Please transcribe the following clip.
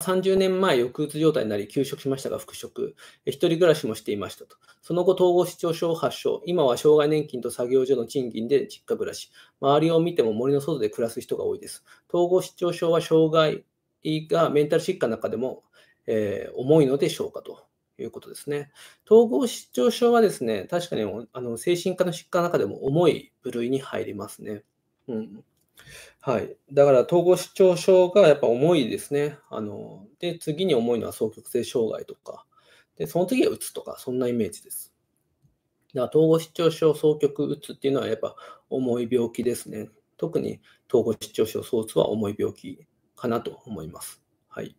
30年前、抑うつ状態になり、休職しましたが復職。一人暮らしもしていましたと。その後、統合失調症を発症。今は障害年金と作業所の賃金で実家暮らし。周りを見ても森の外で暮らす人が多いです。統合失調症は障害がメンタル疾患の中でも、えー、重いのでしょうかと。いうことですね統合失調症はですね、確かにあの精神科の疾患の中でも重い部類に入りますね。うん、はい。だから統合失調症がやっぱ重いですね。あの、で、次に重いのは双極性障害とか、で、その次はうつとか、そんなイメージです。だから統合失調症、双極うつっていうのはやっぱ重い病気ですね。特に統合失調症、躁うつは重い病気かなと思います。はい。